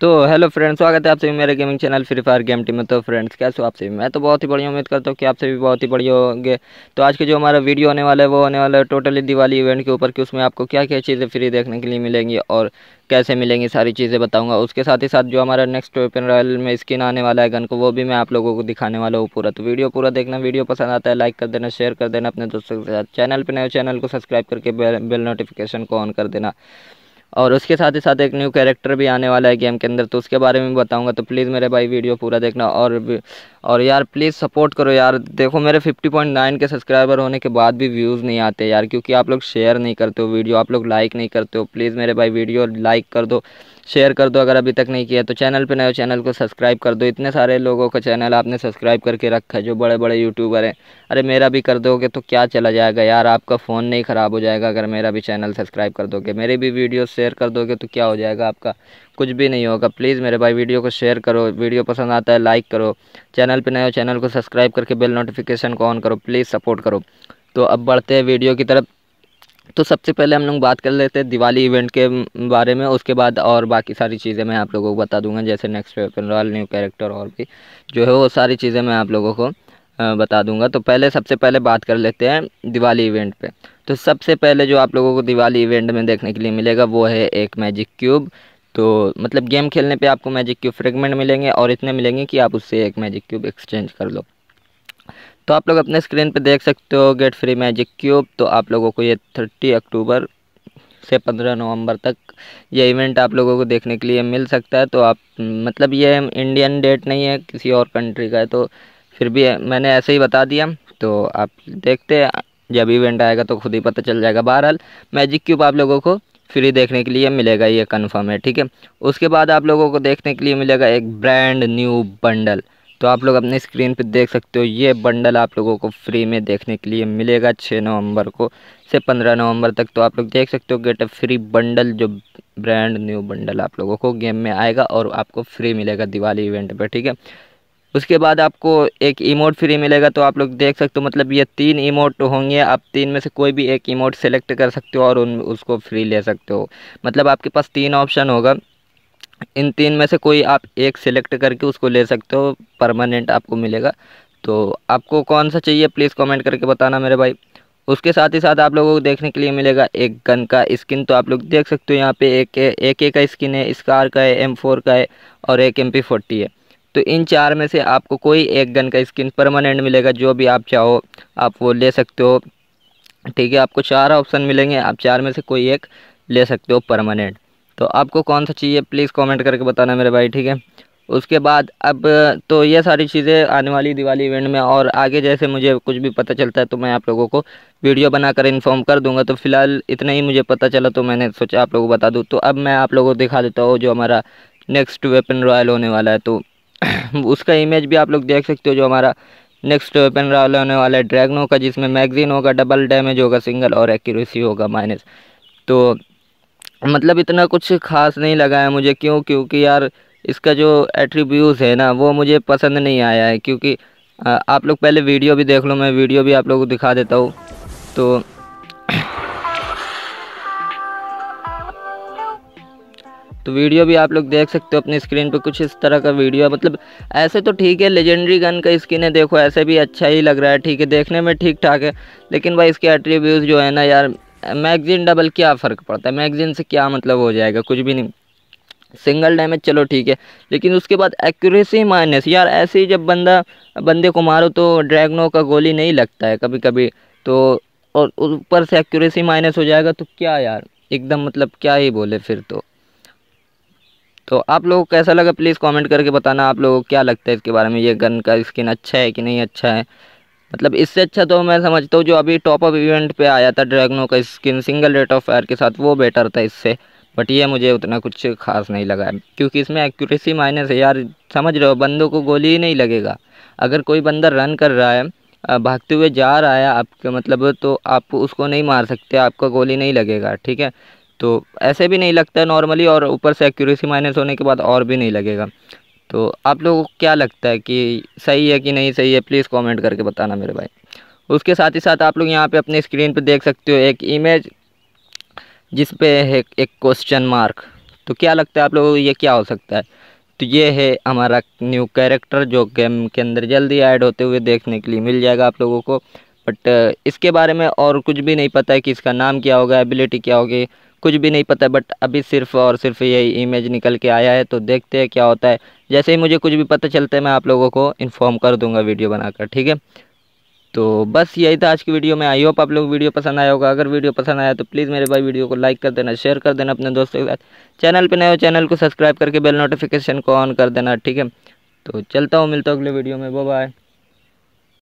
तो hello friends स्वागत है आप सभी मेरे gaming channel free fire game team में तो फ्रेंड्स कैसे हो आप सभी मैं तो बहुत ही बढ़िया उम्मीद करता हूँ कि आप सभी बहुत ही बढ़िया होंगे तो आज के जो हमारा वीडियो होने वाला है वो होने वाला है टोटली दिवाली इवेंट के ऊपर कि उसमें आपको क्या क्या चीज़ें फ्री देखने के लिए मिलेंगी और कैसे मिलेंगी सारी चीज़ें बताऊँगा उसके साथ ही साथ जो हमारा नेक्स्ट ओपन रॉयल में स्किन आने वाला है गन को वो भी मैं आप लोगों को दिखाने वाला हूँ पूरा तो वीडियो पूरा देखना वीडियो पसंद आता है लाइक कर देना शेयर कर देना अपने दोस्तों के साथ चैनल पर नए चैनल को सब्सक्राइब करके बेल नोटिफिकेशन को ऑन कर देना और उसके साथ ही साथ एक न्यू कैरेक्टर भी आने वाला है गेम के अंदर तो उसके बारे में बताऊंगा तो प्लीज़ मेरे भाई वीडियो पूरा देखना और और यार प्लीज़ सपोर्ट करो यार देखो मेरे 50.9 के सब्सक्राइबर होने के बाद भी व्यूज़ नहीं आते यार क्योंकि आप लोग शेयर नहीं करते हो वीडियो आप लोग लाइक नहीं करते हो प्लीज़ मेरे भाई वीडियो लाइक कर दो शेयर कर दो अगर अभी तक नहीं किया तो चैनल पर नए चैनल को सब्सक्राइब कर दो इतने सारे लोगों का चैनल आपने सब्सक्राइब करके रखा है जो बड़े बड़े यूट्यूबर हैं अरे मेरा भी कर दोगे तो क्या चला जाएगा यार आपका फ़ोन नहीं ख़राब हो जाएगा अगर मेरा भी चैनल सब्सक्राइब कर दोगे मेरे भी वीडियोस शेयर कर दोगे तो क्या हो जाएगा आपका कुछ भी नहीं होगा प्लीज़ मेरे भाई वीडियो को शेयर करो वीडियो पसंद आता है लाइक करो चैनल पर नए हो चैनल को सब्सक्राइब करके बेल नोटिफिकेशन को ऑन करो प्लीज़ सपोर्ट करो तो अब बढ़ते हैं वीडियो की तरफ तो सबसे पहले हम लोग बात कर लेते हैं दिवाली इवेंट के बारे में उसके बाद और बाकी सारी चीज़ें मैं आप लोगों को बता दूंगा जैसे नेक्स्ट पेपर न्यू कैरेक्टर और भी जो है वो सारी चीज़ें मैं आप लोगों को बता दूंगा तो पहले सबसे पहले बात कर लेते हैं दिवाली इवेंट पे तो सबसे पहले जो आप लोगों को दिवाली इवेंट में देखने के लिए मिलेगा वो है एक मैजिक क्यूब तो मतलब गेम खेलने पे आपको मैजिक क्यूब फ्रेगमेंट मिलेंगे और इतने मिलेंगे कि आप उससे एक मैजिक क्यूब एक्सचेंज कर लो तो आप लोग अपने स्क्रीन पर देख सकते हो गेट फ्री मैजिक क्यूब तो आप लोगों को ये थर्टी अक्टूबर से पंद्रह नवंबर तक ये इवेंट आप लोगों को देखने के लिए मिल सकता है तो आप मतलब ये इंडियन डेट नहीं है किसी और कंट्री का है तो फिर भी मैंने ऐसे ही बता दिया तो आप देखते जब इवेंट आएगा तो खुद ही पता चल जाएगा बहरहाल मैजिक क्यूब आप लोगों को फ्री देखने के लिए मिलेगा ये कन्फर्म है ठीक है उसके बाद आप लोगों को देखने के लिए मिलेगा एक ब्रांड न्यू बंडल तो आप लोग अपने स्क्रीन पर देख सकते हो ये बंडल आप लोगों को फ्री में देखने के लिए मिलेगा छः नवंबर को से पंद्रह नवंबर तक तो आप लोग देख सकते हो गेट अ फ्री बंडल जो ब्रांड न्यू बंडल आप लोगों को गेम में आएगा और आपको फ्री मिलेगा दिवाली इवेंट पर ठीक है उसके बाद आपको एक इमोट फ्री मिलेगा तो आप लोग देख सकते हो मतलब ये तीन इमोट होंगे आप तीन में से कोई भी एक इमोट सेलेक्ट कर सकते हो और उन उसको फ्री ले सकते हो मतलब आपके पास तीन ऑप्शन होगा इन तीन में से कोई आप एक सेलेक्ट करके उसको ले सकते हो परमानेंट आपको मिलेगा तो आपको कौन सा चाहिए प्लीज़ कॉमेंट करके बताना मेरे भाई उसके साथ ही साथ आप लोगों को देखने के लिए मिलेगा एक गन का स्किन तो आप लोग देख सकते हो यहाँ पे एक ए, का स्किन है स्कार का है एम फोर का है और एक एम पी फोर्टी है तो इन चार में से आपको कोई एक गन का स्किन परमानेंट मिलेगा जो भी आप चाहो आप वो ले सकते हो ठीक है आपको चार ऑप्शन मिलेंगे आप चार में से कोई एक ले सकते हो परमानेंट तो आपको कौन सा चाहिए प्लीज़ कमेंट करके बताना मेरे भाई ठीक है उसके बाद अब तो ये सारी चीज़ें आने वाली दिवाली इवेंट में और आगे जैसे मुझे कुछ भी पता चलता है तो मैं आप लोगों को वीडियो बनाकर इन्फॉर्म कर दूंगा तो फिलहाल इतना ही मुझे पता चला तो मैंने सोचा आप लोगों को बता दूँ तो अब मैं आप लोगों को दिखा देता हूँ जो हमारा नेक्स्ट वेपन रॉयल होने वाला है तो उसका इमेज भी आप लोग देख सकते हो जो हमारा नेक्स्ट वेपन रॉल होने वाला है ड्रैगनो का जिसमें मैगजीन होगा डबल डैमेज होगा सिंगल और एक्यूरेसी होगा माइनस तो मतलब इतना कुछ खास नहीं लगा है मुझे क्यों क्योंकि यार इसका जो एट्रीब्यूज़ है ना वो मुझे पसंद नहीं आया है क्योंकि आप लोग पहले वीडियो भी देख लो मैं वीडियो भी आप लोग को दिखा देता हूँ तो तो वीडियो भी आप लोग देख सकते हो अपनी स्क्रीन पे कुछ इस तरह का वीडियो है मतलब ऐसे तो ठीक है लेजेंडरी गन का स्किन है देखो ऐसे भी अच्छा ही लग रहा है ठीक है देखने में ठीक ठाक है लेकिन भाई इसके एट्रीब्यूज जो है ना यार मैगजीन डबल क्या फ़र्क पड़ता है मैगजीन से क्या मतलब हो जाएगा कुछ भी नहीं सिंगल डैमेज चलो ठीक है लेकिन उसके बाद एक्यूरेसी माइनस यार ऐसे ही जब बंदा बंदे को मारो तो ड्रैगनो का गोली नहीं लगता है कभी कभी तो और ऊपर से एक्यूरेसी माइनस हो जाएगा तो क्या यार एकदम मतलब क्या ही बोले फिर तो तो आप लोगों को कैसा लगा प्लीज़ कमेंट करके बताना आप लोगों को क्या लगता है इसके बारे में ये गन का स्किन अच्छा है कि नहीं अच्छा है मतलब इससे अच्छा तो मैं समझता हूँ जो अभी टॉप अप इवेंट पे आया था ड्रैगनो का skin single rate of fire के साथ वो बेटर था इससे बट ये मुझे उतना कुछ खास नहीं लगा क्योंकि इसमें एक्यूरेसी माइनस है यार समझ रहे हो बंदों को गोली ही नहीं लगेगा अगर कोई बंदा रन कर रहा है भागते हुए जा रहा है आपके मतलब तो आप उसको नहीं मार सकते आपका गोली नहीं लगेगा ठीक है तो ऐसे भी नहीं लगता है नॉर्मली और ऊपर से एक्यूरेसी माइनस होने के बाद और भी नहीं लगेगा तो आप लोगों को क्या लगता है कि सही है कि नहीं सही है प्लीज़ कमेंट करके बताना मेरे भाई उसके साथ ही साथ आप लोग यहाँ पे अपने स्क्रीन पे देख सकते हो एक इमेज जिस पे है एक क्वेश्चन मार्क तो क्या लगता है आप लोगों को ये क्या हो सकता है तो ये है हमारा न्यू कैरेक्टर जो गेम के अंदर जल्दी ऐड होते हुए देखने के लिए मिल जाएगा आप लोगों को बट इसके बारे में और कुछ भी नहीं पता है कि इसका नाम क्या होगा एबिलिटी क्या होगी कुछ भी नहीं पता बट अभी सिर्फ और सिर्फ यही इमेज निकल के आया है तो देखते हैं क्या होता है जैसे ही मुझे कुछ भी पता चलता है मैं आप लोगों को इन्फॉर्म कर दूंगा वीडियो बनाकर ठीक है तो बस यही था आज की वीडियो में आई होप आप लोग वीडियो पसंद आया होगा अगर वीडियो पसंद आया तो प्लीज़ मेरे भाई वीडियो को लाइक कर देना शेयर कर देना अपने दोस्तों के साथ चैनल पर नए हो चैनल को सब्सक्राइब करके बेल नोटिफिकेशन को ऑन कर देना ठीक है तो चलता हूँ मिलता हूँ अगले वीडियो में वो बाय